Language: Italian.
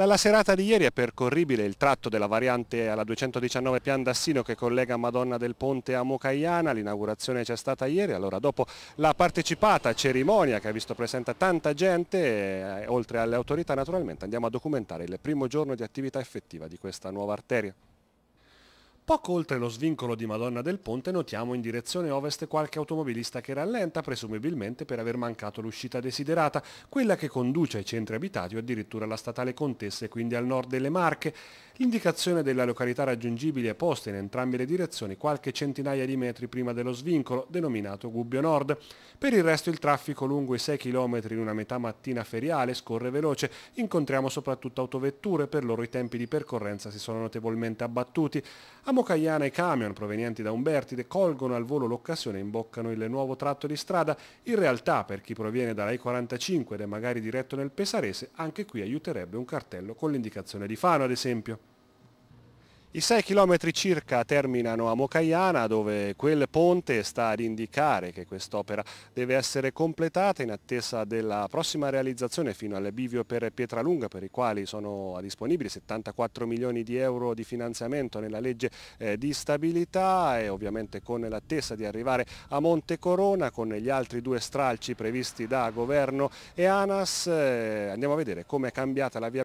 Dalla serata di ieri è percorribile il tratto della variante alla 219 Pian d'Assino che collega Madonna del Ponte a Mocaiana, l'inaugurazione c'è stata ieri, allora dopo la partecipata cerimonia che ha visto presente tanta gente, eh, oltre alle autorità naturalmente andiamo a documentare il primo giorno di attività effettiva di questa nuova arteria. Poco oltre lo svincolo di Madonna del Ponte notiamo in direzione ovest qualche automobilista che rallenta, presumibilmente per aver mancato l'uscita desiderata, quella che conduce ai centri abitati o addirittura alla statale Contessa e quindi al nord delle Marche. L'indicazione della località raggiungibile è posta in entrambe le direzioni qualche centinaia di metri prima dello svincolo, denominato Gubbio Nord. Per il resto il traffico lungo i 6 km in una metà mattina feriale scorre veloce, incontriamo soprattutto autovetture, per loro i tempi di percorrenza si sono notevolmente abbattuti. A Mocaiana i camion provenienti da Umbertide colgono al volo l'occasione e imboccano il nuovo tratto di strada. In realtà per chi proviene dalla I45 ed è magari diretto nel Pesarese, anche qui aiuterebbe un cartello con l'indicazione di Fano ad esempio. I 6 km circa terminano a Mocaiana dove quel ponte sta ad indicare che quest'opera deve essere completata in attesa della prossima realizzazione fino al bivio per Pietralunga per i quali sono disponibili 74 milioni di euro di finanziamento nella legge eh, di stabilità e ovviamente con l'attesa di arrivare a Monte Corona con gli altri due stralci previsti da governo e ANAS. Eh, andiamo a vedere come è cambiata la via